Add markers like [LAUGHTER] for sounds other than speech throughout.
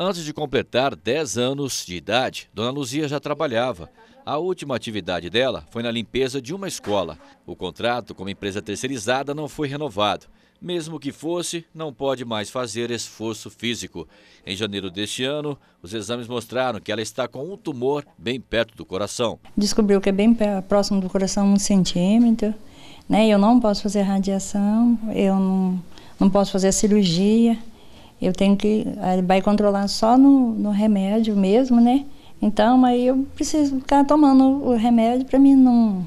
Antes de completar 10 anos de idade, Dona Luzia já trabalhava. A última atividade dela foi na limpeza de uma escola. O contrato com a empresa terceirizada não foi renovado. Mesmo que fosse, não pode mais fazer esforço físico. Em janeiro deste ano, os exames mostraram que ela está com um tumor bem perto do coração. Descobriu que é bem próximo do coração, um centímetro. Né? Eu não posso fazer radiação, eu não, não posso fazer cirurgia eu tenho que. Eh, vai controlar só no, no remédio mesmo, né? Então, aí eu preciso ficar tomando o remédio para mim não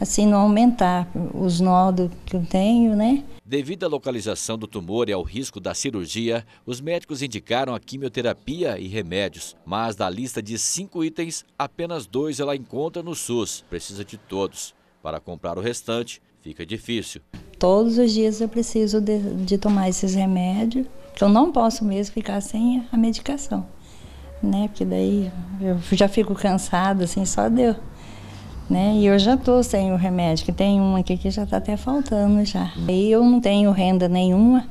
assim não aumentar os nódulos que eu tenho, né? Devido à localização do tumor e ao risco da cirurgia, os médicos indicaram a quimioterapia e remédios, mas da lista de cinco itens, apenas dois ela encontra no SUS. Precisa de todos. Para comprar o restante, fica difícil. Todos os dias eu preciso de, de tomar esses remédios eu não posso mesmo ficar sem a medicação, né? Porque daí eu já fico cansada, assim, só deu. Né? E eu já estou sem o remédio, que tem uma aqui que já está até faltando já. E eu não tenho renda nenhuma,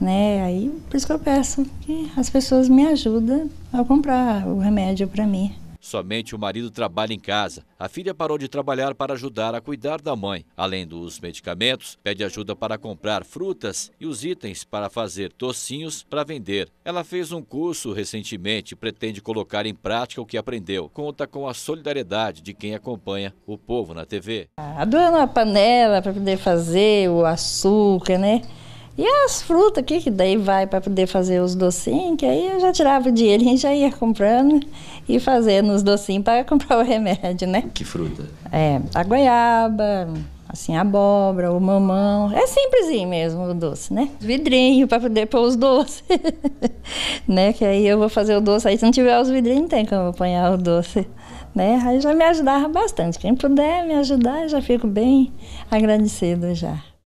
né? Aí por isso que eu peço que as pessoas me ajudem a comprar o remédio para mim. Somente o marido trabalha em casa. A filha parou de trabalhar para ajudar a cuidar da mãe. Além dos medicamentos, pede ajuda para comprar frutas e os itens para fazer tocinhos para vender. Ela fez um curso recentemente e pretende colocar em prática o que aprendeu. Conta com a solidariedade de quem acompanha o povo na TV. Ah, adorando a panela para poder fazer o açúcar, né? E as frutas aqui, que daí vai para poder fazer os docinhos, que aí eu já tirava o dinheiro e já ia comprando e fazendo os docinhos para comprar o remédio, né? Que fruta? É, a goiaba, assim, a abóbora, o mamão. É simplesinho mesmo o doce, né? Vidrinho para poder pôr os doces. [LAUGHS] né? Que aí eu vou fazer o doce. Aí se não tiver os vidrinhos, não tem como apanhar o doce. Né? Aí já me ajudava bastante. Quem puder me ajudar, eu já fico bem agradecido já.